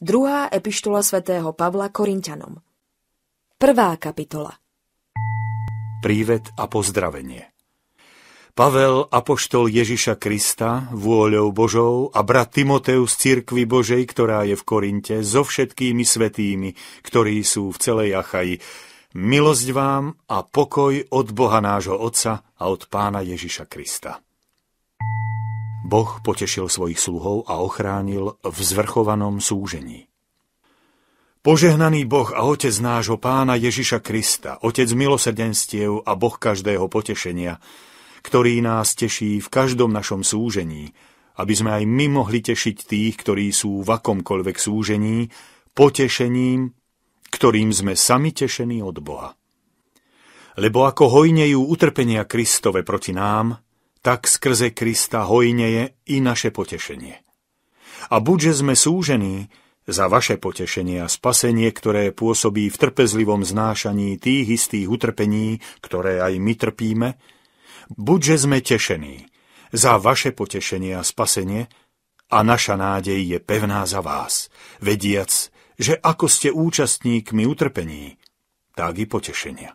Druhá epištola svätého Pavla Korintianom. Prvá kapitola. Prívet a pozdravenie. Pavel, apoštol Ježiša Krista, vôľou Božou a brat Timoteus z Božej, ktorá je v Korinte, so všetkými svetými, ktorí sú v celej Achaji. Milosť vám a pokoj od Boha nášho Otca a od Pána Ježiša Krista. Boh potešil svojich sluhov a ochránil v zvrchovanom súžení. Požehnaný Boh a Otec nášho Pána Ježiša Krista, Otec milosrdenstiev a Boh každého potešenia, ktorý nás teší v každom našom súžení, aby sme aj my mohli tešiť tých, ktorí sú v akomkoľvek súžení, potešením, ktorým sme sami tešení od Boha. Lebo ako hojnejú utrpenia Kristove proti nám, tak skrze Krista hojne je i naše potešenie. A buďže sme súžení za vaše potešenie a spasenie, ktoré pôsobí v trpezlivom znášaní tých istých utrpení, ktoré aj my trpíme, buďže sme tešení za vaše potešenie a spasenie, a naša nádej je pevná za vás, vediac, že ako ste účastníkmi utrpení, tak i potešenia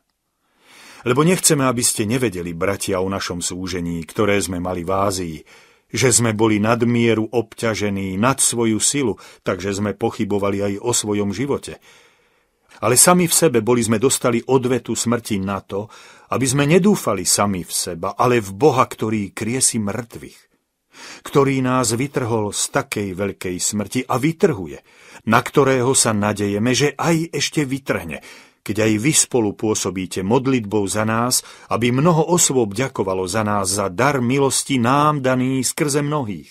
lebo nechceme, aby ste nevedeli, bratia, o našom súžení, ktoré sme mali v Ázii, že sme boli nadmieru obťažení nad svoju silu, takže sme pochybovali aj o svojom živote. Ale sami v sebe boli sme dostali odvetu smrti na to, aby sme nedúfali sami v seba, ale v Boha, ktorý kriesi mŕtvych ktorý nás vytrhol z takej veľkej smrti a vytrhuje, na ktorého sa nadejeme, že aj ešte vytrhne, keď aj vy spolu pôsobíte modlitbou za nás, aby mnoho osôb ďakovalo za nás za dar milosti nám daný skrze mnohých.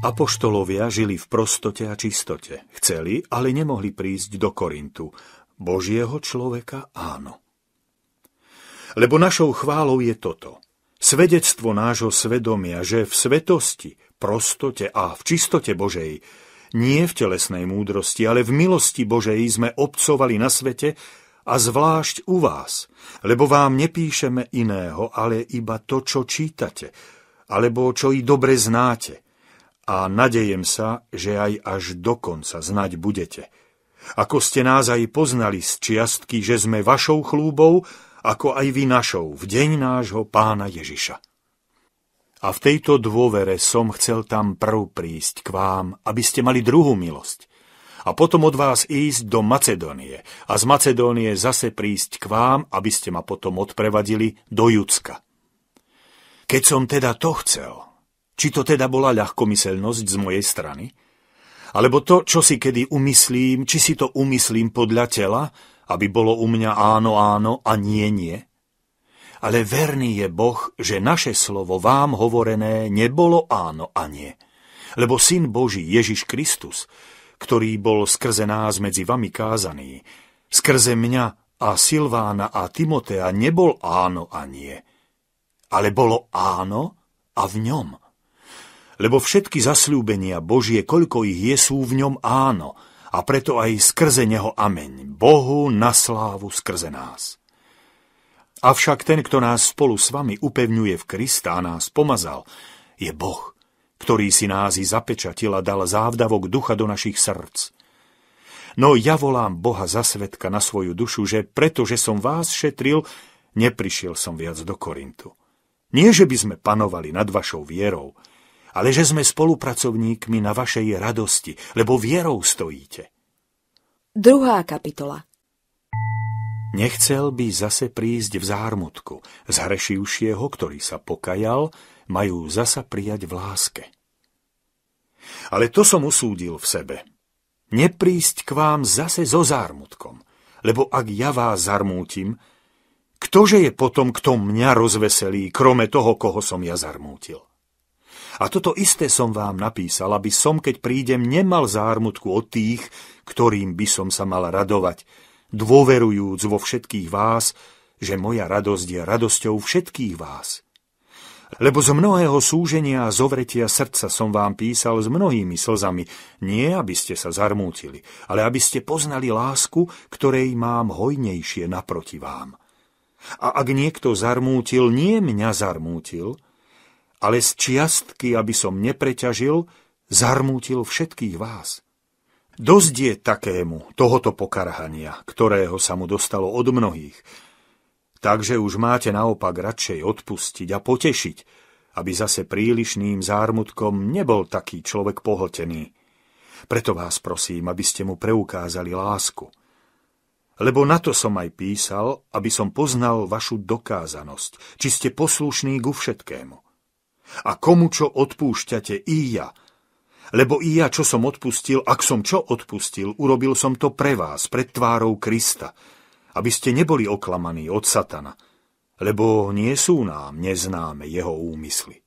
Apoštolovia žili v prostote a čistote. Chceli, ale nemohli prísť do Korintu. Božieho človeka áno. Lebo našou chválou je toto. Svedectvo nášho svedomia, že v svetosti, prostote a v čistote Božej nie v telesnej múdrosti, ale v milosti Božej sme obcovali na svete a zvlášť u vás, lebo vám nepíšeme iného, ale iba to, čo čítate, alebo čo i dobre znáte. A nadejem sa, že aj až do konca znať budete. Ako ste nás aj poznali z čiastky, že sme vašou chlúbou, ako aj vy našou, v deň nášho pána Ježiša. A v tejto dôvere som chcel tam prv prísť k vám, aby ste mali druhú milosť. A potom od vás ísť do Macedónie a z Macedónie zase prísť k vám, aby ste ma potom odprevadili do Judska. Keď som teda to chcel, či to teda bola ľahkomyselnosť z mojej strany? Alebo to, čo si kedy umyslím, či si to umyslím podľa tela, aby bolo u mňa áno, áno a nie, nie? ale verný je Boh, že naše slovo vám hovorené nebolo áno a nie. Lebo Syn Boží Ježiš Kristus, ktorý bol skrze nás medzi vami kázaný, skrze mňa a Silvána a Timotea nebol áno a nie, ale bolo áno a v ňom. Lebo všetky zasľúbenia Božie, koľko ich je, sú v ňom áno, a preto aj skrze neho ameň, Bohu na slávu skrze nás. Avšak ten, kto nás spolu s vami upevňuje v Krista a nás pomazal, je Boh, ktorý si nás i zapečatil a dal závdavok ducha do našich srdc. No ja volám Boha za svetka na svoju dušu, že pretože som vás šetril, neprišiel som viac do Korintu. Nie, že by sme panovali nad vašou vierou, ale že sme spolupracovníkmi na vašej radosti, lebo vierou stojíte. Druhá kapitola Nechcel by zase prísť v zármutku, zhrešivšieho, ktorý sa pokajal, majú zasa prijať v láske. Ale to som usúdil v sebe. Neprísť k vám zase so zármutkom, lebo ak ja vás zarmútim, ktože je potom, kto mňa rozveselí, krome toho, koho som ja zarmútil? A toto isté som vám napísal, aby som, keď prídem, nemal zármutku od tých, ktorým by som sa mal radovať, dôverujúc vo všetkých vás, že moja radosť je radosťou všetkých vás. Lebo z mnohého súženia a zovretia srdca som vám písal s mnohými slzami, nie aby ste sa zarmútili, ale aby ste poznali lásku, ktorej mám hojnejšie naproti vám. A ak niekto zarmútil, nie mňa zarmútil, ale z čiastky, aby som nepreťažil, zarmútil všetkých vás. Dosť je takému tohoto pokarhania, ktorého sa mu dostalo od mnohých. Takže už máte naopak radšej odpustiť a potešiť, aby zase prílišným zármutkom nebol taký človek pohltený. Preto vás prosím, aby ste mu preukázali lásku. Lebo na to som aj písal, aby som poznal vašu dokázanosť, či ste poslušní ku všetkému. A komu čo odpúšťate i ja, lebo i ja, čo som odpustil, ak som čo odpustil, urobil som to pre vás, pred tvárou Krista, aby ste neboli oklamaní od satana, lebo nie sú nám neznáme jeho úmysly.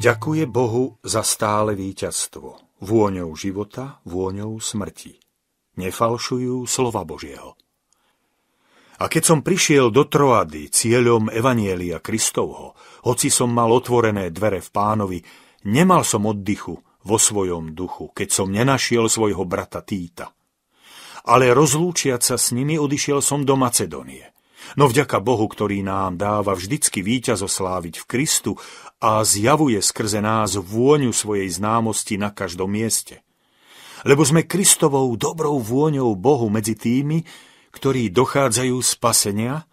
Ďakuje Bohu za stále víťazstvo, vôňou života, vôňou smrti. Nefalšujú slova Božieho. A keď som prišiel do Troady cieľom Evanielia Kristovho, hoci som mal otvorené dvere v pánovi, Nemal som oddychu vo svojom duchu, keď som nenašiel svojho brata Týta. Ale rozlúčiať sa s nimi odišiel som do Macedónie. No vďaka Bohu, ktorý nám dáva vždycky víťazo sláviť v Kristu a zjavuje skrze nás vôňu svojej známosti na každom mieste. Lebo sme Kristovou dobrou vôňou Bohu medzi tými, ktorí dochádzajú spasenia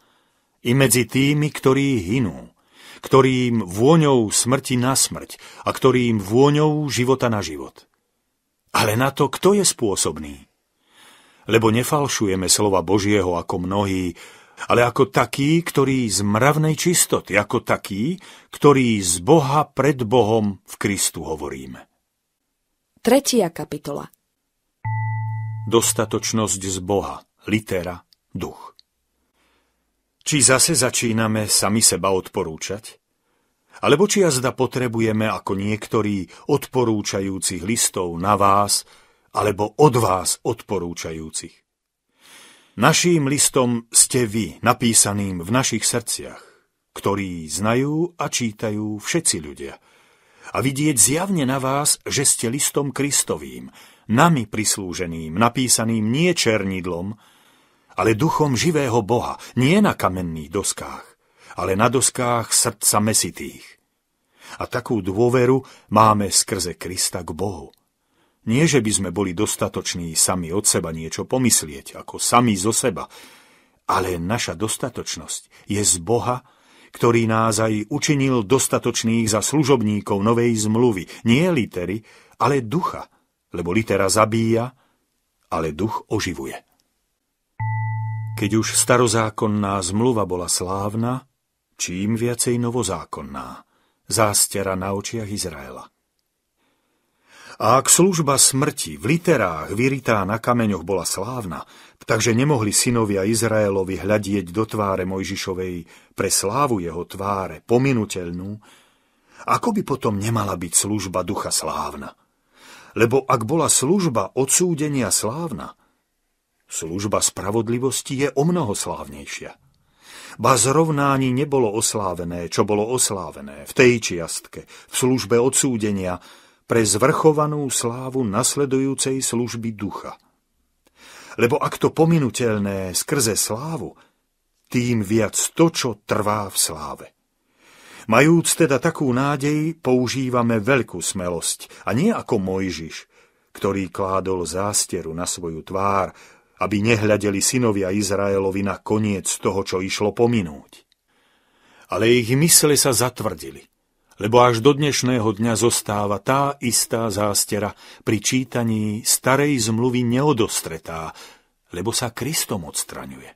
i medzi tými, ktorí hinú ktorým vôňou smrti na smrť a ktorým vôňou života na život. Ale na to, kto je spôsobný? Lebo nefalšujeme slova Božieho ako mnohí, ale ako taký, ktorý z mravnej čistoty, ako taký, ktorý z Boha pred Bohom v Kristu hovoríme. Tretia kapitola Dostatočnosť z Boha, litera, duch. Či zase začíname sami seba odporúčať? Alebo či jazda potrebujeme, ako niektorí odporúčajúcich listov na vás, alebo od vás odporúčajúcich? Naším listom ste vy, napísaným v našich srdciach, ktorý znajú a čítajú všetci ľudia. A vidieť zjavne na vás, že ste listom Kristovým, nami prislúženým, napísaným nie černidlom, ale duchom živého Boha, nie na kamenných doskách, ale na doskách srdca mesitých. A takú dôveru máme skrze Krista k Bohu. Nie, že by sme boli dostatoční sami od seba niečo pomyslieť, ako sami zo seba, ale naša dostatočnosť je z Boha, ktorý nás aj učinil dostatočných za služobníkov novej zmluvy, nie litery, ale ducha, lebo litera zabíja, ale duch oživuje. Keď už starozákonná zmluva bola slávna, čím viacej novozákonná, zástera na očiach Izraela. A ak služba smrti v literách vyritá na kameňoch bola slávna, takže nemohli synovia Izraelovi hľadieť do tváre Mojžišovej pre slávu jeho tváre pominuteľnú, ako by potom nemala byť služba ducha slávna? Lebo ak bola služba odsúdenia slávna, Služba spravodlivosti je o mnoho slávnejšia. Ba zrovnání nebolo oslávené, čo bolo oslávené v tej čiastke, v službe odsúdenia, pre zvrchovanú slávu nasledujúcej služby ducha. Lebo ak to pominuteľné skrze slávu, tým viac to, čo trvá v sláve. Majúc teda takú nádej, používame veľkú smelosť, a nie ako Mojžiš, ktorý kládol zásteru na svoju tvár, aby nehľadeli synovia Izraelovi na koniec toho, čo išlo pominúť. Ale ich mysle sa zatvrdili, lebo až do dnešného dňa zostáva tá istá zástera pri čítaní starej zmluvy neodostretá, lebo sa Kristom odstraňuje.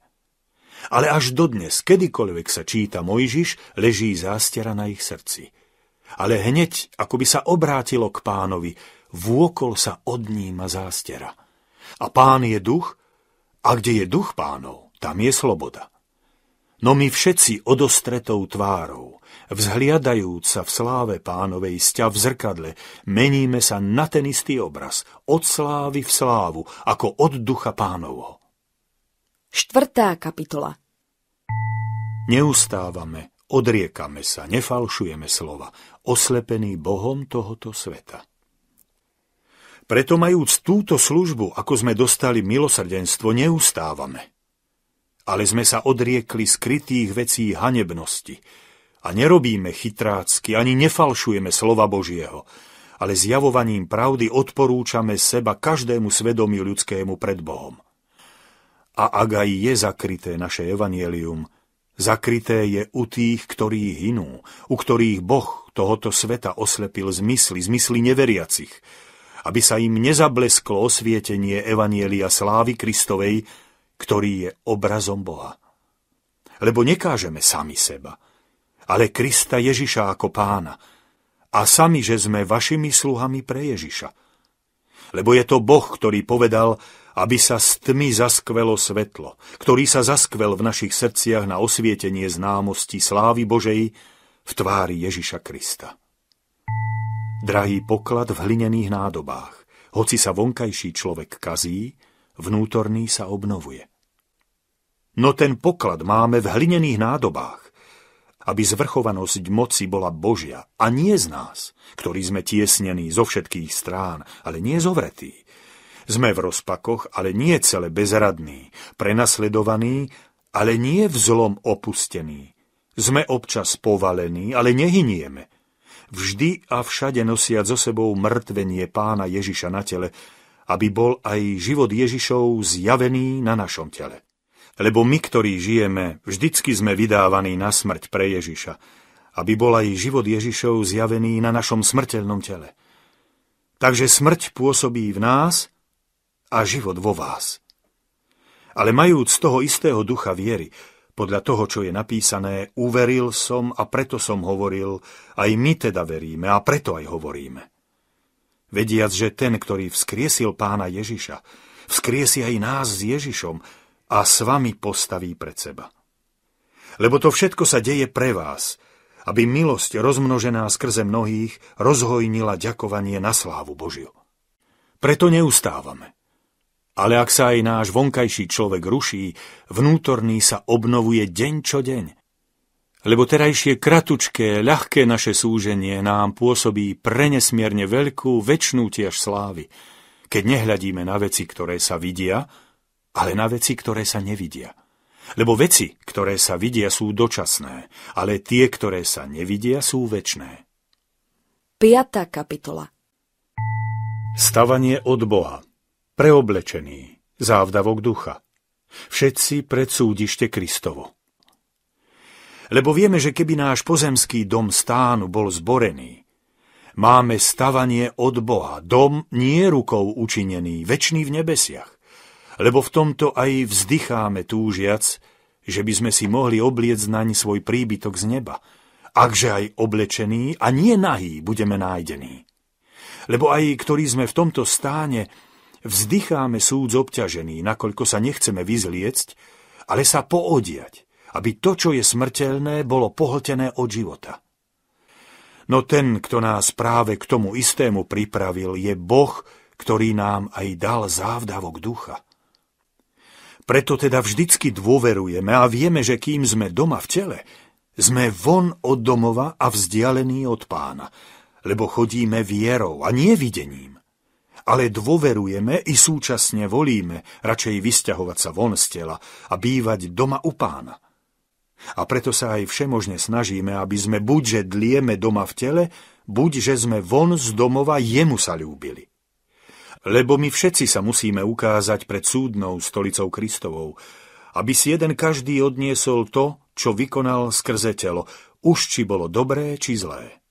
Ale až dodnes, kedykoľvek sa číta Mojžiš, leží zástera na ich srdci. Ale hneď, ako by sa obrátilo k pánovi, vôkol sa odníma zástera. A pán je duch a kde je duch pánov, tam je sloboda. No my všetci odostretou tvárou, vzhliadajúca v sláve pánovej sťa v zrkadle, meníme sa na ten istý obraz, od slávy v slávu, ako od ducha pánovo. Štvrtá kapitola Neustávame, odriekame sa, nefalšujeme slova, oslepený Bohom tohoto sveta. Preto majúc túto službu, ako sme dostali milosrdenstvo, neustávame. Ale sme sa odriekli skrytých vecí hanebnosti a nerobíme chytrácky, ani nefalšujeme slova Božieho, ale zjavovaním pravdy odporúčame seba každému svedomiu ľudskému pred Bohom. A ak aj je zakryté naše evanielium, zakryté je u tých, ktorí hinú, u ktorých Boh tohoto sveta oslepil zmysly, zmysly neveriacich, aby sa im nezablesklo osvietenie Evanielia slávy Kristovej, ktorý je obrazom Boha. Lebo nekážeme sami seba, ale Krista Ježiša ako pána a sami, že sme vašimi sluhami pre Ježiša. Lebo je to Boh, ktorý povedal, aby sa s tmy zaskvelo svetlo, ktorý sa zaskvel v našich srdciach na osvietenie známosti slávy Božej v tvári Ježiša Krista drahý poklad v hlinených nádobách. Hoci sa vonkajší človek kazí, vnútorný sa obnovuje. No ten poklad máme v hlinených nádobách, aby zvrchovanosť moci bola Božia a nie z nás, ktorí sme tiesnení zo všetkých strán, ale nie zovretí. Sme v rozpakoch, ale nie celé bezradní, prenasledovaní, ale nie v zlom opustení. Sme občas povalení, ale nehynieme vždy a všade nosiať so sebou mŕtvenie pána Ježiša na tele, aby bol aj život Ježišov zjavený na našom tele. Lebo my, ktorí žijeme, vždycky sme vydávaní na smrť pre Ježiša, aby bol aj život Ježišov zjavený na našom smrteľnom tele. Takže smrť pôsobí v nás a život vo vás. Ale majúc toho istého ducha viery, podľa toho, čo je napísané, uveril som a preto som hovoril, aj my teda veríme a preto aj hovoríme. Vediac, že ten, ktorý vzkriesil pána Ježiša, vzkriesi aj nás s Ježišom a s vami postaví pred seba. Lebo to všetko sa deje pre vás, aby milosť rozmnožená skrze mnohých rozhojnila ďakovanie na slávu Božiu. Preto neustávame. Ale ak sa aj náš vonkajší človek ruší, vnútorný sa obnovuje deň čo deň. Lebo terajšie kratučké, ľahké naše súženie nám pôsobí prenesmierne veľkú, väčšnú tiež slávy, keď nehľadíme na veci, ktoré sa vidia, ale na veci, ktoré sa nevidia. Lebo veci, ktoré sa vidia, sú dočasné, ale tie, ktoré sa nevidia, sú väčné. 5. kapitola Stavanie od Boha preoblečený, závdavok ducha. Všetci pred súdište Kristovo. Lebo vieme, že keby náš pozemský dom stánu bol zborený, máme stavanie od Boha, dom nie rukou učinený, večný v nebesiach. Lebo v tomto aj vzdycháme túžiac, že by sme si mohli obliec naň svoj príbytok z neba, akže aj oblečený a nie nahý budeme nájdení. Lebo aj ktorí sme v tomto stáne, Vzdycháme súd obťažený, nakoľko sa nechceme vyzliecť, ale sa poodiať, aby to, čo je smrteľné, bolo pohltené od života. No ten, kto nás práve k tomu istému pripravil, je Boh, ktorý nám aj dal závdavok ducha. Preto teda vždycky dôverujeme a vieme, že kým sme doma v tele, sme von od domova a vzdialení od pána, lebo chodíme vierou a nevidením ale dôverujeme i súčasne volíme radšej vysťahovať sa von z tela a bývať doma u pána. A preto sa aj všemožne snažíme, aby sme buďže dlieme doma v tele, buď že sme von z domova jemu sa ľúbili. Lebo my všetci sa musíme ukázať pred súdnou stolicou Kristovou, aby si jeden každý odniesol to, čo vykonal skrze telo, už či bolo dobré, či zlé.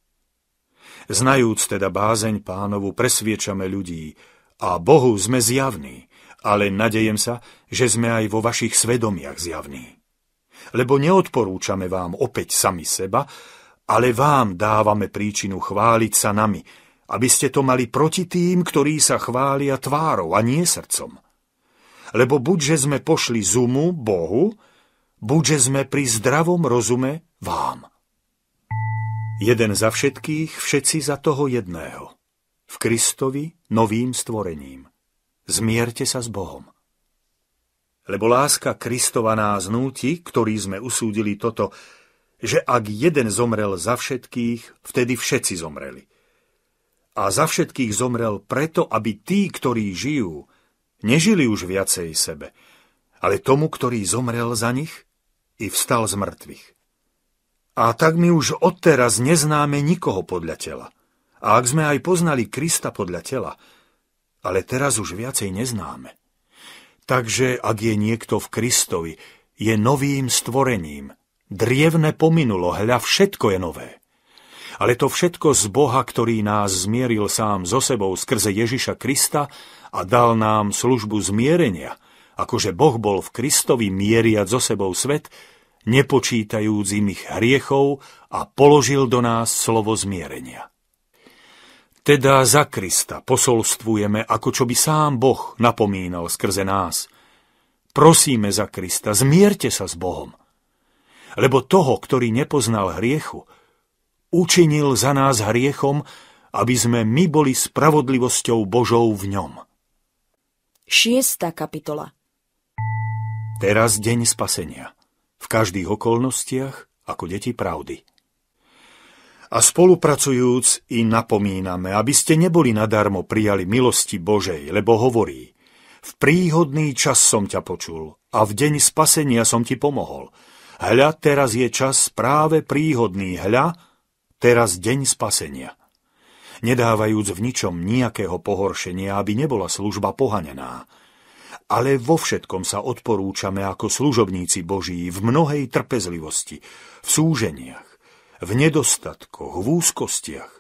Znajúc teda bázeň pánovu, presviečame ľudí a Bohu sme zjavní, ale nadejem sa, že sme aj vo vašich svedomiach zjavní. Lebo neodporúčame vám opäť sami seba, ale vám dávame príčinu chváliť sa nami, aby ste to mali proti tým, ktorí sa chvália tvárou a nie srdcom. Lebo buďže sme pošli zumu Bohu, buďže sme pri zdravom rozume vám. Jeden za všetkých, všetci za toho jedného. V Kristovi novým stvorením. Zmierte sa s Bohom. Lebo láska Kristova nás núti, ktorý sme usúdili toto, že ak jeden zomrel za všetkých, vtedy všetci zomreli. A za všetkých zomrel preto, aby tí, ktorí žijú, nežili už viacej sebe, ale tomu, ktorý zomrel za nich i vstal z mŕtvych. A tak my už odteraz neznáme nikoho podľa tela. A ak sme aj poznali Krista podľa tela, ale teraz už viacej neznáme. Takže ak je niekto v Kristovi, je novým stvorením. Drievne pominulo, hľa všetko je nové. Ale to všetko z Boha, ktorý nás zmieril sám so sebou skrze Ježiša Krista a dal nám službu zmierenia, akože Boh bol v Kristovi mieriať so sebou svet, nepočítajúc im ich hriechov a položil do nás slovo zmierenia. Teda za Krista posolstvujeme, ako čo by sám Boh napomínal skrze nás. Prosíme za Krista, zmierte sa s Bohom. Lebo toho, ktorý nepoznal hriechu, učinil za nás hriechom, aby sme my boli spravodlivosťou Božou v ňom. 6. kapitola Teraz deň spasenia v každých okolnostiach ako deti pravdy. A spolupracujúc i napomíname, aby ste neboli nadarmo prijali milosti Božej, lebo hovorí, v príhodný čas som ťa počul a v deň spasenia som ti pomohol. Hľa, teraz je čas práve príhodný, hľa, teraz deň spasenia nedávajúc v ničom nejakého pohoršenia, aby nebola služba pohanená, ale vo všetkom sa odporúčame ako služobníci Boží v mnohej trpezlivosti, v súženiach, v nedostatkoch, v úzkostiach,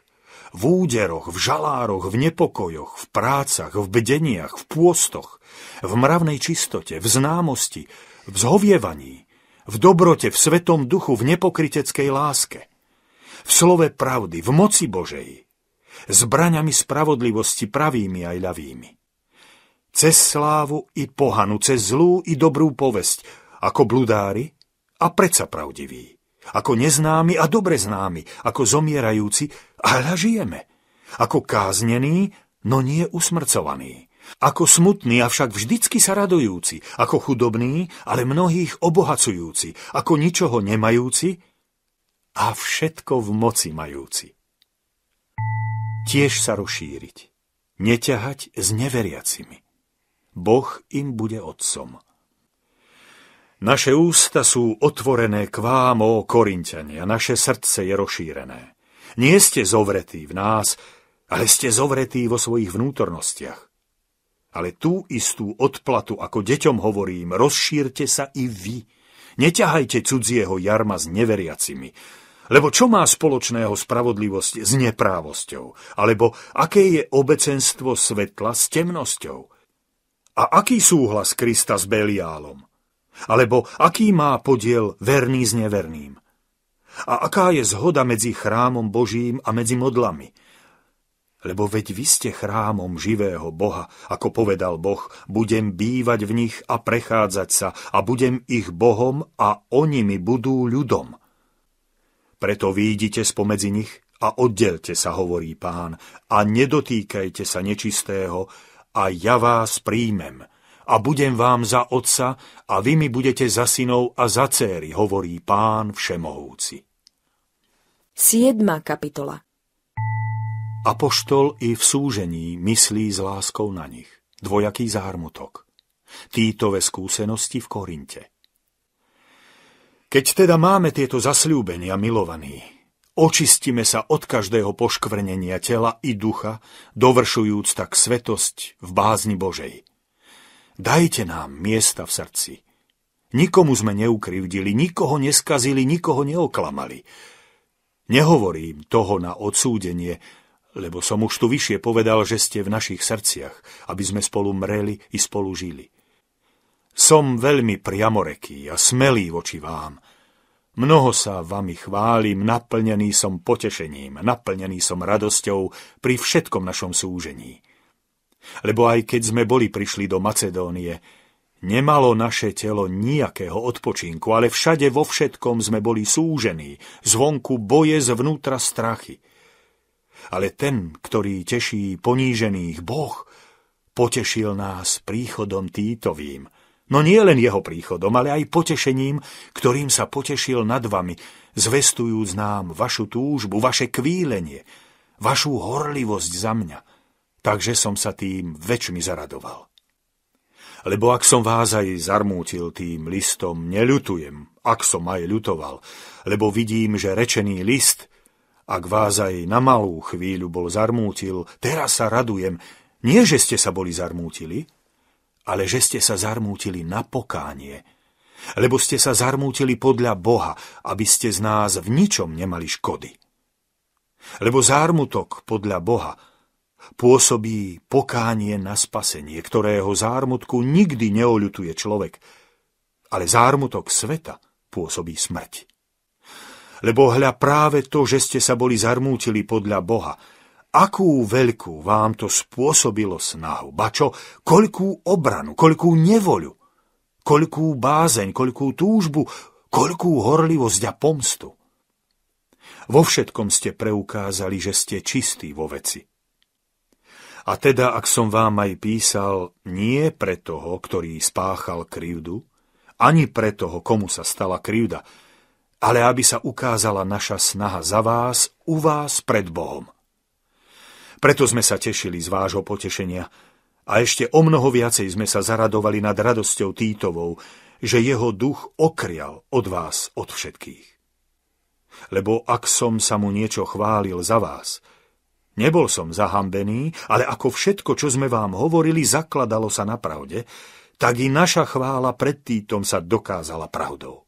v úderoch, v žalároch, v nepokojoch, v prácach, v bdeniach, v pôstoch, v mravnej čistote, v známosti, v zhovievaní, v dobrote, v svetom duchu, v nepokriteckej láske, v slove pravdy, v moci Božej, zbraňami spravodlivosti pravými aj ľavými cez slávu i pohanu, cez zlú i dobrú povesť, ako bludári a predsa pravdiví, ako neznámi a dobre známi, ako zomierajúci a žijeme, ako káznení, no nie usmrcovaní, ako smutný, avšak vždycky sa radujúci, ako chudobný, ale mnohých obohacujúci, ako ničoho nemajúci a všetko v moci majúci. Tiež sa rozšíriť, neťahať s neveriacimi. Boh im bude otcom. Naše ústa sú otvorené k vám, ó Korinťania, naše srdce je rozšírené. Nie ste zovretí v nás, ale ste zovretí vo svojich vnútornostiach. Ale tú istú odplatu, ako deťom hovorím, rozšírte sa i vy. Neťahajte cudzieho jarma s neveriacimi, lebo čo má spoločného spravodlivosť s neprávosťou? Alebo aké je obecenstvo svetla s temnosťou? A aký súhlas Krista s Beliálom? Alebo aký má podiel verný s neverným? A aká je zhoda medzi chrámom Božím a medzi modlami? Lebo veď vy ste chrámom živého Boha, ako povedal Boh, budem bývať v nich a prechádzať sa a budem ich Bohom a oni mi budú ľudom. Preto výjdite spomedzi nich a oddelte sa, hovorí pán, a nedotýkajte sa nečistého, a ja vás príjmem a budem vám za otca a vy mi budete za synov a za céry, hovorí pán všemohúci. 7. kapitola Apoštol i v súžení myslí s láskou na nich. Dvojaký zármutok. Týtové skúsenosti v Korinte. Keď teda máme tieto zasľúbenia, milovaní, Očistíme sa od každého poškvrnenia tela i ducha, dovršujúc tak svetosť v bázni Božej. Dajte nám miesta v srdci. Nikomu sme neukrivdili, nikoho neskazili, nikoho neoklamali. Nehovorím toho na odsúdenie, lebo som už tu vyššie povedal, že ste v našich srdciach, aby sme spolu mreli i spolu žili. Som veľmi priamoreký a smelý voči vám, Mnoho sa vami chválim, naplnený som potešením, naplnený som radosťou pri všetkom našom súžení. Lebo aj keď sme boli prišli do Macedónie, nemalo naše telo nejakého odpočinku, ale všade vo všetkom sme boli súžení, zvonku boje, zvnútra strachy. Ale ten, ktorý teší ponížených Boh, potešil nás príchodom Týtovým – No nie len jeho príchodom, ale aj potešením, ktorým sa potešil nad vami, zvestujúc nám vašu túžbu, vaše kvílenie, vašu horlivosť za mňa. Takže som sa tým väčšmi zaradoval. Lebo ak som vás aj zarmútil tým listom, neľutujem, ak som aj ľutoval, lebo vidím, že rečený list, ak vás aj na malú chvíľu bol zarmútil, teraz sa radujem, nie že ste sa boli zarmútili, ale že ste sa zarmútili na pokánie, lebo ste sa zarmútili podľa Boha, aby ste z nás v ničom nemali škody. Lebo zármutok podľa Boha pôsobí pokánie na spasenie, ktorého zármutku nikdy neoľutuje človek, ale zármutok sveta pôsobí smrť. Lebo hľa práve to, že ste sa boli zarmútili podľa Boha, akú veľkú vám to spôsobilo snahu, bačo, koľkú obranu, koľkú nevoľu, koľkú bázeň, koľkú túžbu, koľkú horlivosť a pomstu. Vo všetkom ste preukázali, že ste čistí vo veci. A teda, ak som vám aj písal, nie pre toho, ktorý spáchal krivdu, ani pre toho, komu sa stala krivda, ale aby sa ukázala naša snaha za vás, u vás pred Bohom. Preto sme sa tešili z vášho potešenia. A ešte o mnoho viacej sme sa zaradovali nad radosťou Týtovou, že jeho duch okrial od vás, od všetkých. Lebo ak som sa mu niečo chválil za vás, nebol som zahambený, ale ako všetko, čo sme vám hovorili, zakladalo sa na pravde, tak i naša chvála pred Týtom sa dokázala pravdou.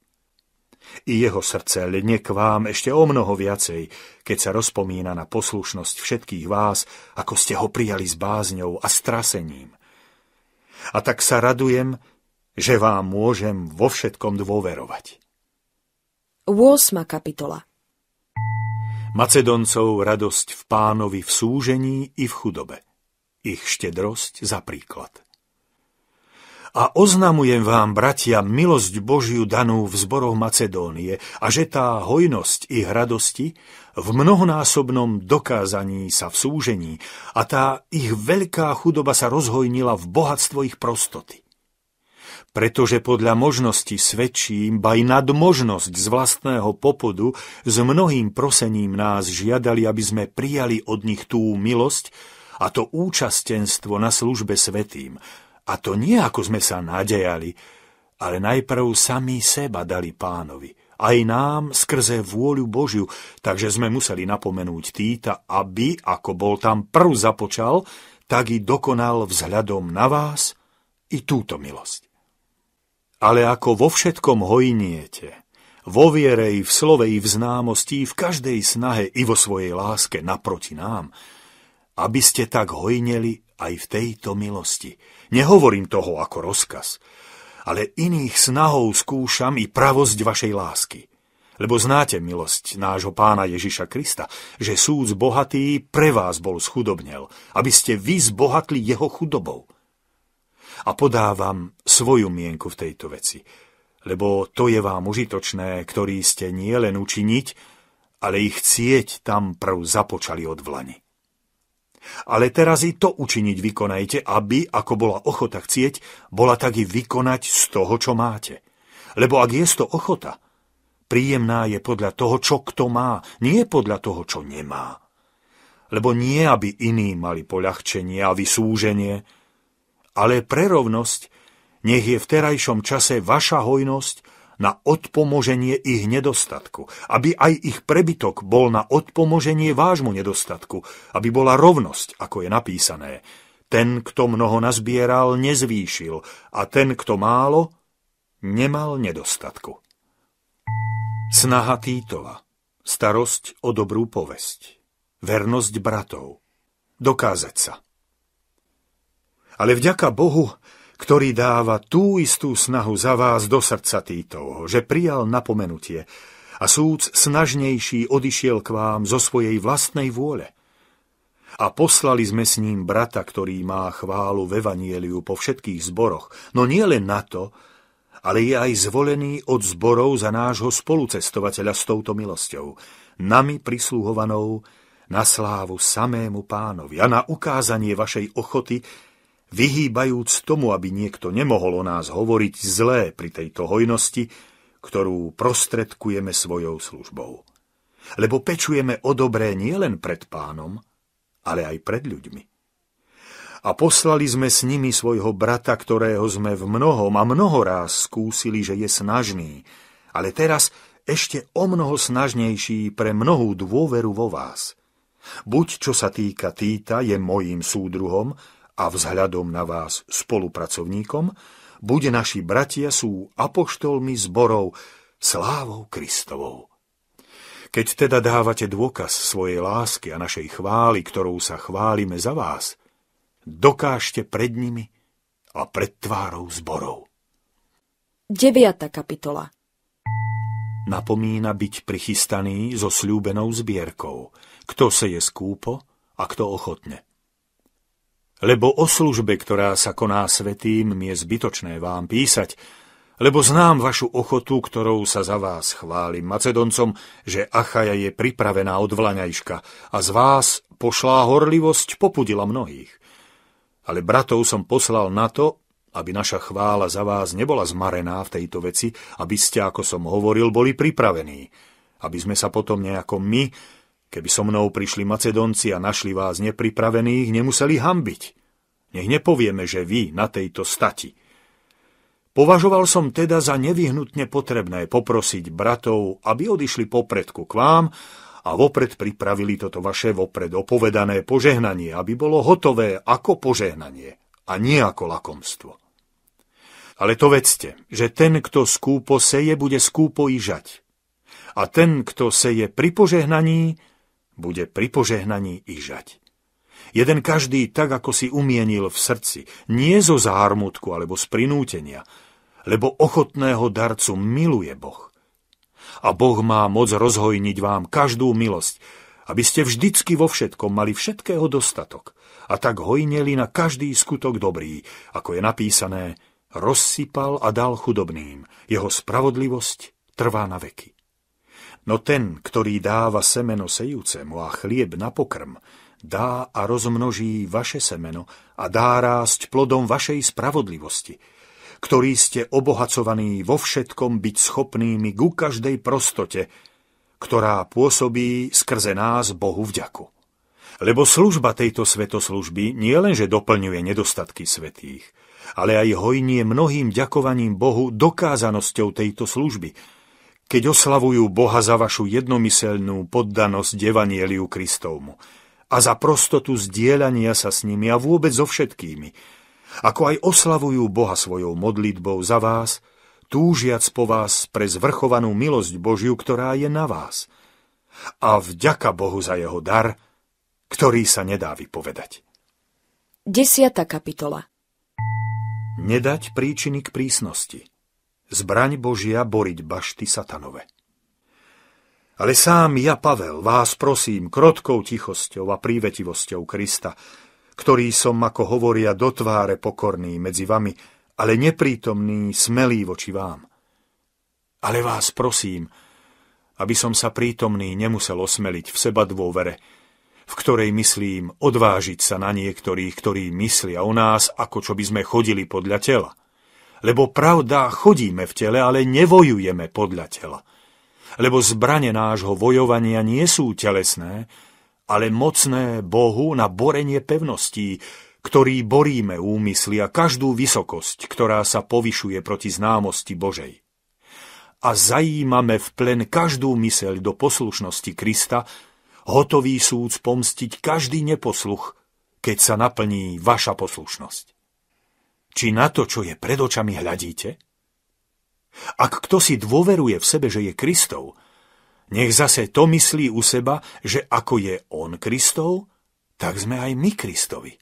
I jeho srdce lnie k vám ešte o mnoho viacej, keď sa rozpomína na poslušnosť všetkých vás, ako ste ho prijali s bázňou a strasením. A tak sa radujem, že vám môžem vo všetkom dôverovať. 8. kapitola Macedoncov radosť v pánovi v súžení i v chudobe. Ich štedrosť za príklad. A oznamujem vám, bratia, milosť Božiu danú v zboroch Macedónie a že tá hojnosť i radosti v mnohonásobnom dokázaní sa v súžení a tá ich veľká chudoba sa rozhojnila v bohatstvo ich prostoty. Pretože podľa možnosti svedčím, baj nad možnosť z vlastného popodu, s mnohým prosením nás žiadali, aby sme prijali od nich tú milosť a to účastenstvo na službe svetým, a to nie ako sme sa nadejali, ale najprv sami seba dali pánovi, aj nám skrze vôľu Božiu, takže sme museli napomenúť Týta, aby, ako bol tam prv započal, tak i dokonal vzhľadom na vás i túto milosť. Ale ako vo všetkom hojniete, vo viere i v slove i v známosti, v každej snahe i vo svojej láske naproti nám, aby ste tak hojneli aj v tejto milosti. Nehovorím toho ako rozkaz, ale iných snahou skúšam i pravosť vašej lásky. Lebo znáte milosť nášho pána Ježiša Krista, že súd bohatý pre vás bol schudobnel, aby ste vy zbohatli jeho chudobou. A podávam svoju mienku v tejto veci, lebo to je vám užitočné, ktorý ste nielen učiniť, ale ich cieť tam prv započali od vlani. Ale teraz i to učiniť vykonajte, aby, ako bola ochota chcieť, bola tak i vykonať z toho, čo máte. Lebo ak je to ochota, príjemná je podľa toho, čo kto má, nie podľa toho, čo nemá. Lebo nie, aby iní mali poľahčenie a vysúženie, ale pre rovnosť nech je v terajšom čase vaša hojnosť na odpomoženie ich nedostatku, aby aj ich prebytok bol na odpomoženie vášmu nedostatku, aby bola rovnosť, ako je napísané. Ten, kto mnoho nazbieral, nezvýšil a ten, kto málo, nemal nedostatku. Snaha týtova, Starosť o dobrú povesť Vernosť bratov Dokázať sa ale vďaka Bohu ktorý dáva tú istú snahu za vás do srdca Týtovho, že prijal napomenutie a súc snažnejší odišiel k vám zo svojej vlastnej vôle. A poslali sme s ním brata, ktorý má chválu v Evanieliu po všetkých zboroch, no nie len na to, ale je aj zvolený od zborov za nášho spolucestovateľa s touto milosťou, nami prisluhovanou na slávu samému pánovi a na ukázanie vašej ochoty vyhýbajúc tomu, aby niekto nemohol o nás hovoriť zlé pri tejto hojnosti, ktorú prostredkujeme svojou službou. Lebo pečujeme o dobré nielen pred pánom, ale aj pred ľuďmi. A poslali sme s nimi svojho brata, ktorého sme v mnohom a mnohoráz skúsili, že je snažný, ale teraz ešte o mnoho snažnejší pre mnohú dôveru vo vás. Buď čo sa týka Týta, je mojím súdruhom, a vzhľadom na vás spolupracovníkom, bude naši bratia sú apoštolmi zborov, slávou Kristovou. Keď teda dávate dôkaz svojej lásky a našej chvály, ktorou sa chválime za vás, dokážte pred nimi a pred tvárou zborov. 9. kapitola Napomína byť prichystaný so slúbenou zbierkou, kto se je skúpo a kto ochotne. Lebo o službe, ktorá sa koná svetým, je zbytočné vám písať, lebo znám vašu ochotu, ktorou sa za vás chválim Macedoncom, že Achaja je pripravená od vlaňajška a z vás pošlá horlivosť popudila mnohých. Ale bratov som poslal na to, aby naša chvála za vás nebola zmarená v tejto veci, aby ste, ako som hovoril, boli pripravení, aby sme sa potom nejako my Keby so mnou prišli Macedonci a našli vás nepripravených, nemuseli hambiť. Nech nepovieme, že vy na tejto stati. Považoval som teda za nevyhnutne potrebné poprosiť bratov, aby odišli popredku k vám a vopred pripravili toto vaše vopred opovedané požehnanie, aby bolo hotové ako požehnanie a nie ako lakomstvo. Ale to vedzte, že ten, kto skúpo seje, bude skúpo ižať. A ten, kto seje pri požehnaní, bude pri požehnaní ižať. Jeden každý tak, ako si umienil v srdci, nie zo zármutku alebo z prinútenia, lebo ochotného darcu miluje Boh. A Boh má moc rozhojniť vám každú milosť, aby ste vždycky vo všetkom mali všetkého dostatok a tak hojneli na každý skutok dobrý, ako je napísané, rozsypal a dal chudobným, jeho spravodlivosť trvá na veky. No ten, ktorý dáva semeno sejúcemu a chlieb na pokrm, dá a rozmnoží vaše semeno a dá rásť plodom vašej spravodlivosti, ktorý ste obohacovaní vo všetkom byť schopnými ku každej prostote, ktorá pôsobí skrze nás Bohu vďaku. Lebo služba tejto svetoslužby nie lenže doplňuje nedostatky svetých, ale aj hojnie mnohým ďakovaním Bohu dokázanosťou tejto služby – keď oslavujú Boha za vašu jednomyselnú poddanosť Evanieliu Kristovmu a za prostotu zdieľania sa s nimi a vôbec so všetkými, ako aj oslavujú Boha svojou modlitbou za vás, túžiac po vás pre zvrchovanú milosť Božiu, ktorá je na vás. A vďaka Bohu za jeho dar, ktorý sa nedá vypovedať. 10. kapitola Nedať príčiny k prísnosti – zbraň Božia boriť bašty satanove. Ale sám ja, Pavel, vás prosím krotkou tichosťou a prívetivosťou Krista, ktorý som, ako hovoria, do tváre pokorný medzi vami, ale neprítomný, smelý voči vám. Ale vás prosím, aby som sa prítomný nemusel osmeliť v seba dôvere, v ktorej myslím odvážiť sa na niektorých, ktorí myslia o nás, ako čo by sme chodili podľa tela. Lebo pravda chodíme v tele, ale nevojujeme podľa tela. Lebo zbrane nášho vojovania nie sú telesné, ale mocné Bohu na borenie pevností, ktorý boríme úmysly a každú vysokosť, ktorá sa povyšuje proti známosti Božej. A zajímame v plen každú myseľ do poslušnosti Krista, hotový súc pomstiť každý neposluch, keď sa naplní vaša poslušnosť či na to, čo je pred očami hľadíte? Ak kto si dôveruje v sebe, že je Kristov, nech zase to myslí u seba, že ako je on Kristov, tak sme aj my Kristovi.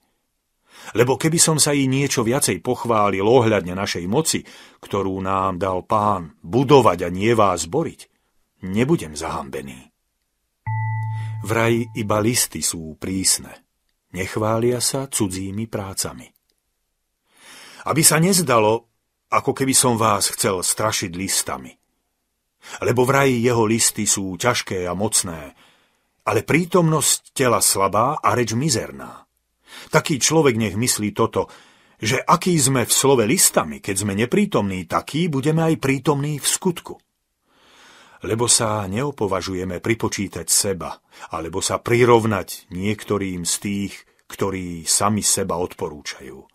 Lebo keby som sa i niečo viacej pochválil ohľadne našej moci, ktorú nám dal pán budovať a nie vás boriť, nebudem zahambený. Vraj iba listy sú prísne. Nechvália sa cudzími prácami aby sa nezdalo, ako keby som vás chcel strašiť listami. Lebo vraj jeho listy sú ťažké a mocné, ale prítomnosť tela slabá a reč mizerná. Taký človek nech myslí toto, že aký sme v slove listami, keď sme neprítomní, taký budeme aj prítomní v skutku. Lebo sa neopovažujeme pripočítať seba, alebo sa prirovnať niektorým z tých, ktorí sami seba odporúčajú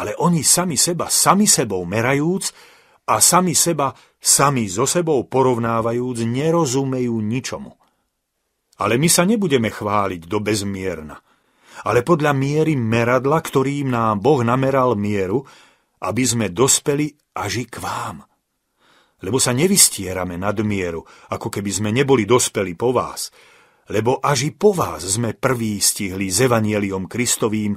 ale oni sami seba sami sebou merajúc a sami seba sami so sebou porovnávajúc nerozumejú ničomu. Ale my sa nebudeme chváliť do bezmierna, ale podľa miery meradla, ktorým nám Boh nameral mieru, aby sme dospeli až i k vám. Lebo sa nevystierame nad mieru, ako keby sme neboli dospeli po vás, lebo až i po vás sme prví stihli s Evangeliom Kristovým,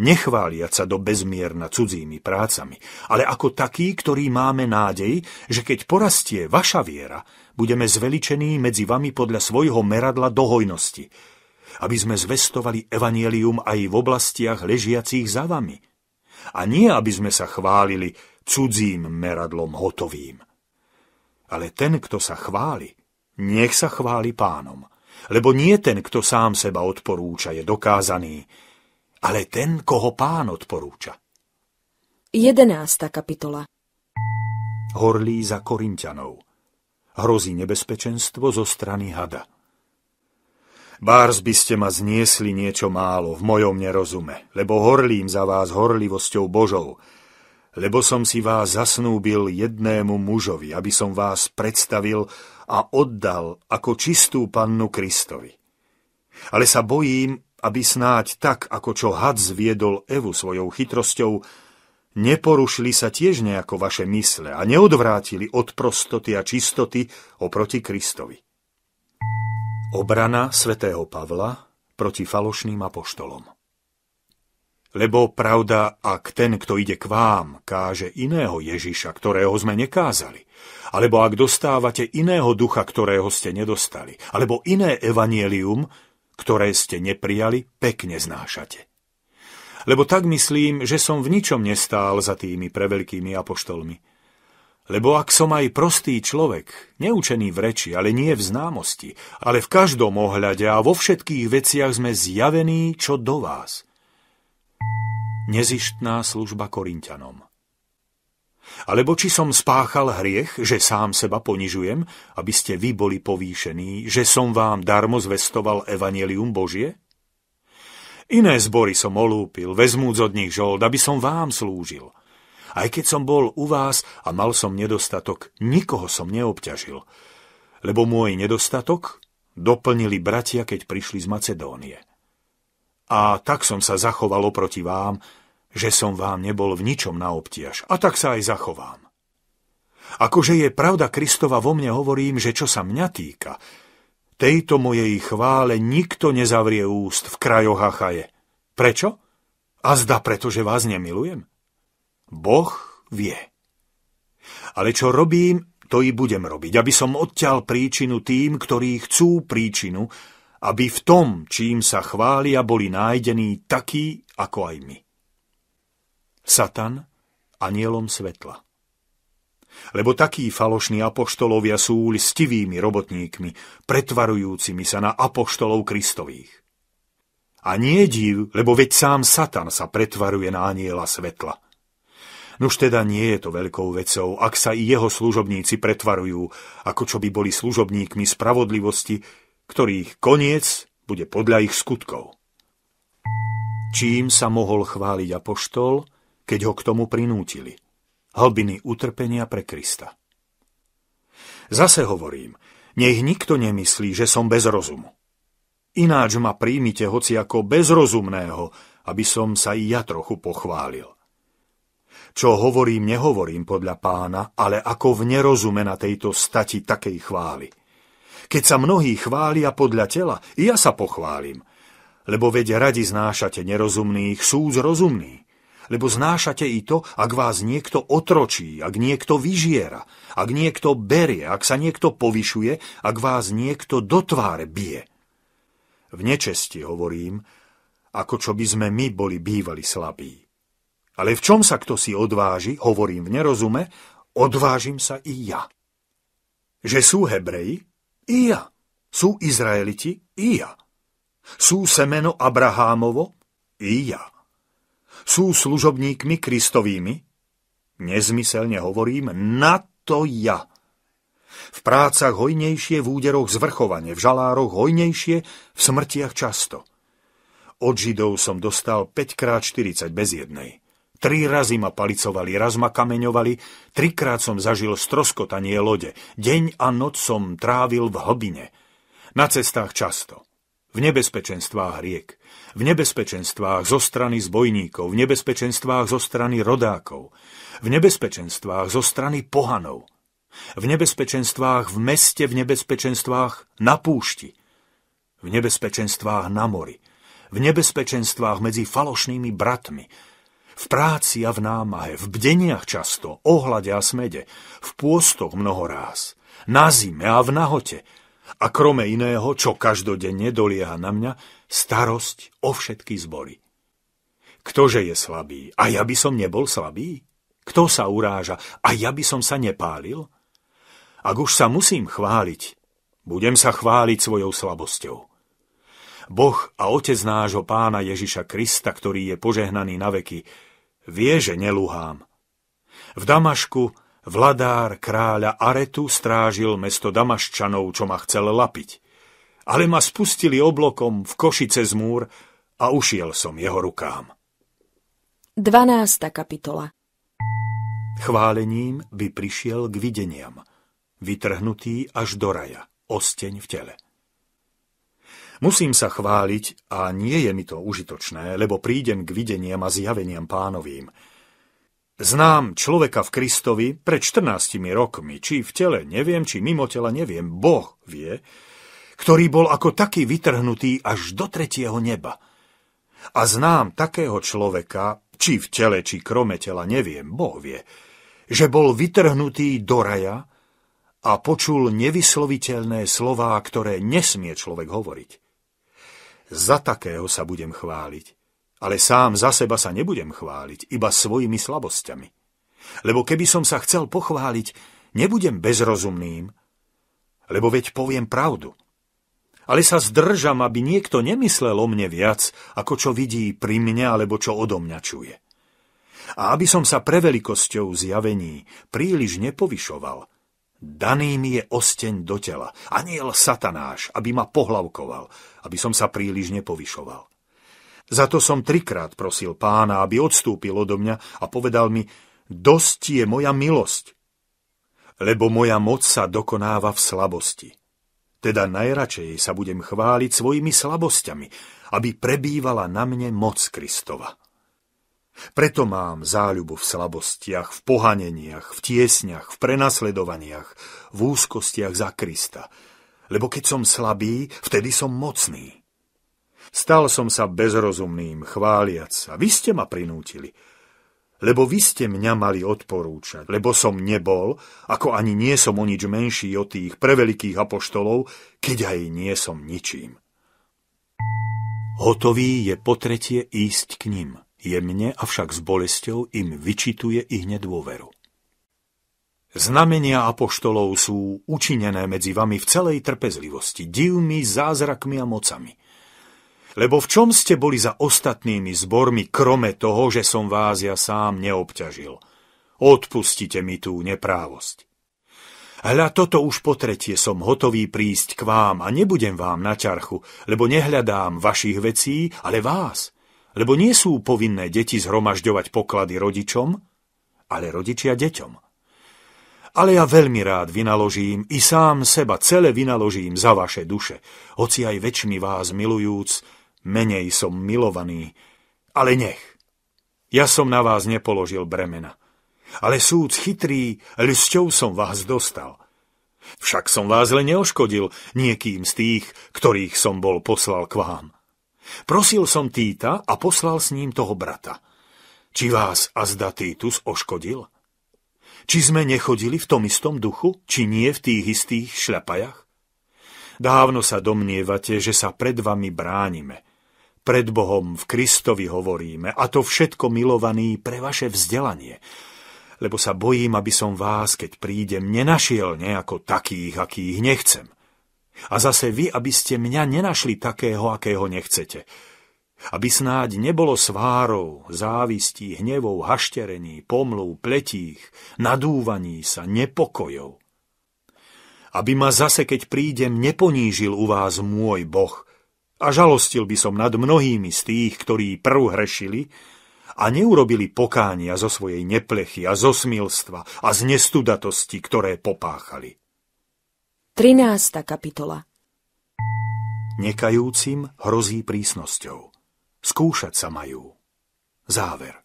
nechváliať sa do bezmierna cudzími prácami, ale ako takí, ktorí máme nádej, že keď porastie vaša viera, budeme zveličení medzi vami podľa svojho meradla dohojnosti, aby sme zvestovali evanielium aj v oblastiach ležiacich za vami. A nie, aby sme sa chválili cudzím meradlom hotovým. Ale ten, kto sa chváli, nech sa chváli pánom, lebo nie ten, kto sám seba odporúča, je dokázaný, ale ten, koho pán odporúča. 11. kapitola Horlí za Korintianov. Hrozí nebezpečenstvo zo strany hada. Bárs by ste ma zniesli niečo málo v mojom nerozume, lebo horlím za vás horlivosťou Božou, lebo som si vás zasnúbil jednému mužovi, aby som vás predstavil a oddal ako čistú pannu Kristovi. Ale sa bojím, aby snáď tak, ako čo had zviedol Evu svojou chytrosťou, neporušili sa tiež nejako vaše mysle a neodvrátili od prostoty a čistoty oproti Kristovi. Obrana svätého Pavla proti falošným apoštolom Lebo pravda, ak ten, kto ide k vám, káže iného Ježiša, ktorého sme nekázali, alebo ak dostávate iného ducha, ktorého ste nedostali, alebo iné evanielium, ktoré ste neprijali, pekne znášate. Lebo tak myslím, že som v ničom nestál za tými preveľkými apoštolmi. Lebo ak som aj prostý človek, neučený v reči, ale nie v známosti, ale v každom ohľade a vo všetkých veciach sme zjavení, čo do vás. Nezištná služba Korintianom alebo či som spáchal hriech, že sám seba ponižujem, aby ste vy boli povýšení, že som vám darmo zvestoval evanelium Božie? Iné zbory som olúpil, vezmúc od nich žold, aby som vám slúžil. Aj keď som bol u vás a mal som nedostatok, nikoho som neobťažil, lebo môj nedostatok doplnili bratia, keď prišli z Macedónie. A tak som sa zachoval oproti vám, že som vám nebol v ničom na obtiaž a tak sa aj zachovám. Akože je pravda Kristova vo mne hovorím, že čo sa mňa týka, tejto mojej chvále nikto nezavrie úst v krajoch Achaje. Prečo? A zda preto, že vás nemilujem? Boh vie. Ale čo robím, to i budem robiť, aby som odťal príčinu tým, ktorí chcú príčinu, aby v tom, čím sa chvália, boli nájdení takí ako aj my. Satan anielom svetla. Lebo takí falošní apoštolovia sú listivými robotníkmi, pretvarujúcimi sa na apoštolov Kristových. A nie div, lebo veď sám Satan sa pretvaruje na aniela svetla. Nuž teda nie je to veľkou vecou, ak sa i jeho služobníci pretvarujú, ako čo by boli služobníkmi spravodlivosti, ktorých koniec bude podľa ich skutkov. Čím sa mohol chváliť apoštol, keď ho k tomu prinútili. Hlbiny utrpenia pre Krista. Zase hovorím, nech nikto nemyslí, že som bez rozumu. Ináč ma príjmite hoci ako bezrozumného, aby som sa i ja trochu pochválil. Čo hovorím, nehovorím podľa pána, ale ako v nerozume na tejto stati takej chvály. Keď sa mnohí chvália podľa tela, i ja sa pochválim, lebo veď radi znášate nerozumných súd rozumný lebo znášate i to, ak vás niekto otročí, ak niekto vyžiera, ak niekto berie, ak sa niekto povyšuje, ak vás niekto do tváre bije. V nečesti hovorím, ako čo by sme my boli bývali slabí. Ale v čom sa kto si odváži, hovorím v nerozume, odvážim sa i ja. Že sú Hebreji? I ja. Sú Izraeliti? I ja. Sú semeno Abrahámovo? I ja sú služobníkmi Kristovými? Nezmyselne hovorím, na to ja. V prácach hojnejšie, v úderoch zvrchovane, v žalároch hojnejšie, v smrtiach často. Od Židov som dostal 5x40 bez jednej. Tri razy ma palicovali, raz ma kameňovali, trikrát som zažil stroskotanie lode. Deň a noc som trávil v hlbine. Na cestách často v nebezpečenstvách riek, v nebezpečenstvách zo strany zbojníkov, v nebezpečenstvách zo strany rodákov, v nebezpečenstvách zo strany pohanov, v nebezpečenstvách v meste, v nebezpečenstvách na púšti, v nebezpečenstvách na mori, v nebezpečenstvách medzi falošnými bratmi, v práci a v námahe, v bdeniach často, ohľade a smede, v pôstoch mnohoráz, na zime a v nahote, a krome iného, čo každodenne dolieha na mňa, starosť o všetky zbory. Ktože je slabý? A ja by som nebol slabý? Kto sa uráža? A ja by som sa nepálil? Ak už sa musím chváliť, budem sa chváliť svojou slabosťou. Boh a Otec nášho pána Ježiša Krista, ktorý je požehnaný na veky, vie, že nelúhám. V Damašku Vladár kráľa Aretu strážil mesto Damaščanov, čo ma chcel lapiť. Ale ma spustili oblokom v košice z múr a ušiel som jeho rukám. 12. kapitola Chválením by prišiel k videniam, vytrhnutý až do raja, osteň v tele. Musím sa chváliť a nie je mi to užitočné, lebo prídem k videniam a zjaveniam pánovým – Znám človeka v Kristovi pred 14 rokmi, či v tele, neviem, či mimo tela, neviem, Boh vie, ktorý bol ako taký vytrhnutý až do tretieho neba. A znám takého človeka, či v tele, či krome tela, neviem, Boh vie, že bol vytrhnutý do raja a počul nevysloviteľné slová, ktoré nesmie človek hovoriť. Za takého sa budem chváliť ale sám za seba sa nebudem chváliť, iba svojimi slabosťami. Lebo keby som sa chcel pochváliť, nebudem bezrozumným, lebo veď poviem pravdu. Ale sa zdržam, aby niekto nemyslel o mne viac, ako čo vidí pri mne alebo čo odo mňa čuje. A aby som sa prevelikosťou zjavení príliš nepovyšoval, daný mi je osteň do tela, aniel satanáš, aby ma pohlavkoval, aby som sa príliš nepovyšoval. Za to som trikrát prosil pána, aby odstúpil odo mňa a povedal mi, dosť je moja milosť, lebo moja moc sa dokonáva v slabosti. Teda najradšej sa budem chváliť svojimi slabosťami, aby prebývala na mne moc Kristova. Preto mám záľubu v slabostiach, v pohaneniach, v tiesniach, v prenasledovaniach, v úzkostiach za Krista. Lebo keď som slabý, vtedy som mocný. Stal som sa bezrozumným, chváliac sa. Vy ste ma prinútili. Lebo vy ste mňa mali odporúčať, lebo som nebol, ako ani nie som o nič menší od tých prevelikých apoštolov, keď aj nie som ničím. Hotový je potretie ísť k ním, jemne avšak s bolesťou im vyčituje ich nedôveru. Znamenia apoštolov sú učinené medzi vami v celej trpezlivosti, divmi, zázrakmi a mocami. Lebo v čom ste boli za ostatnými zbormi, krome toho, že som vás ja sám neobťažil? Odpustite mi tú neprávosť. Hľa, toto už po tretie som hotový prísť k vám a nebudem vám na ťarchu, lebo nehľadám vašich vecí, ale vás. Lebo nie sú povinné deti zhromažďovať poklady rodičom, ale rodičia deťom. Ale ja veľmi rád vynaložím i sám seba celé vynaložím za vaše duše, hoci aj väčšmi vás milujúc, menej som milovaný, ale nech. Ja som na vás nepoložil bremena. Ale súd chytrý, lsťou som vás dostal. Však som vás len neoškodil niekým z tých, ktorých som bol poslal k vám. Prosil som Týta a poslal s ním toho brata. Či vás azda Týtus oškodil? Či sme nechodili v tom istom duchu, či nie v tých istých šľapajach? Dávno sa domnievate, že sa pred vami bránime – pred Bohom v Kristovi hovoríme, a to všetko, milovaný, pre vaše vzdelanie. Lebo sa bojím, aby som vás, keď prídem, nenašiel nejako takých, akých nechcem. A zase vy, aby ste mňa nenašli takého, akého nechcete. Aby snáď nebolo svárov, závistí, hnevov, hašterení, pomlov, pletích, nadúvaní sa, nepokojov. Aby ma zase, keď prídem, neponížil u vás môj Boh – a žalostil by som nad mnohými z tých, ktorí prv hrešili a neurobili pokánia zo svojej neplechy a zo smilstva a z nestudatosti, ktoré popáchali. 13. kapitola Nekajúcim hrozí prísnosťou. Skúšať sa majú. Záver.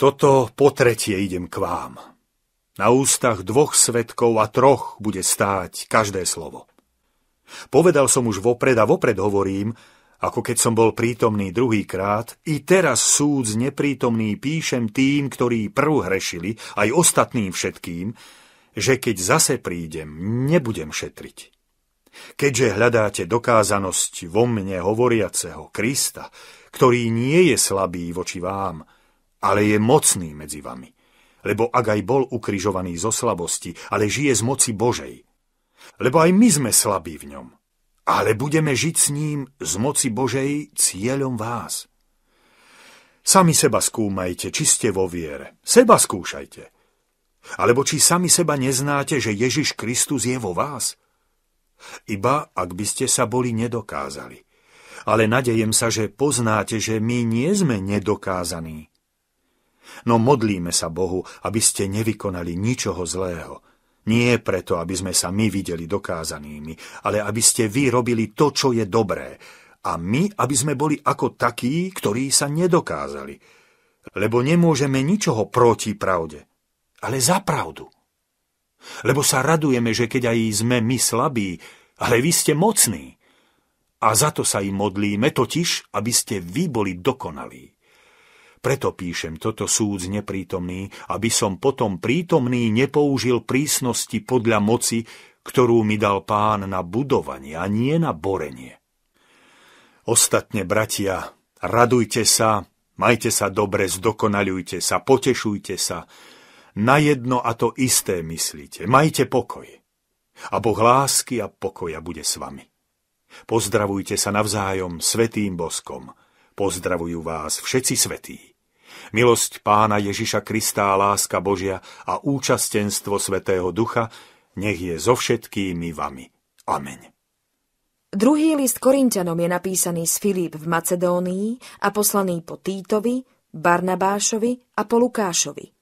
Toto po tretie idem k vám. Na ústach dvoch svetkov a troch bude stáť každé slovo. Povedal som už vopred a vopred hovorím, ako keď som bol prítomný druhýkrát, i teraz súd neprítomný píšem tým, ktorí prv hrešili, aj ostatným všetkým, že keď zase prídem, nebudem šetriť. Keďže hľadáte dokázanosť vo mne hovoriaceho Krista, ktorý nie je slabý voči vám, ale je mocný medzi vami, lebo ak aj bol ukrižovaný zo slabosti, ale žije z moci Božej, lebo aj my sme slabí v ňom. Ale budeme žiť s ním z moci Božej cieľom vás. Sami seba skúmajte, či ste vo viere. Seba skúšajte. Alebo či sami seba neznáte, že Ježiš Kristus je vo vás. Iba ak by ste sa boli nedokázali. Ale nadejem sa, že poznáte, že my nie sme nedokázaní. No modlíme sa Bohu, aby ste nevykonali ničoho zlého – nie preto, aby sme sa my videli dokázanými, ale aby ste vy robili to, čo je dobré. A my, aby sme boli ako takí, ktorí sa nedokázali. Lebo nemôžeme ničoho proti pravde, ale za pravdu. Lebo sa radujeme, že keď aj sme my slabí, ale vy ste mocní. A za to sa im modlíme, totiž, aby ste vy boli dokonalí. Preto píšem toto súd neprítomný, aby som potom prítomný nepoužil prísnosti podľa moci, ktorú mi dal pán na budovanie a nie na borenie. Ostatne, bratia, radujte sa, majte sa dobre, zdokonaľujte sa, potešujte sa, na jedno a to isté myslíte, majte pokoj. A Boh lásky a pokoja bude s vami. Pozdravujte sa navzájom svetým boskom. Pozdravujú vás všetci svetí milosť Pána Ježiša Krista a láska Božia a účastenstvo Svetého Ducha nech je so všetkými vami. Amen. Druhý list Korintianom je napísaný z Filip v Macedónii a poslaný po Týtovi, Barnabášovi a po Lukášovi.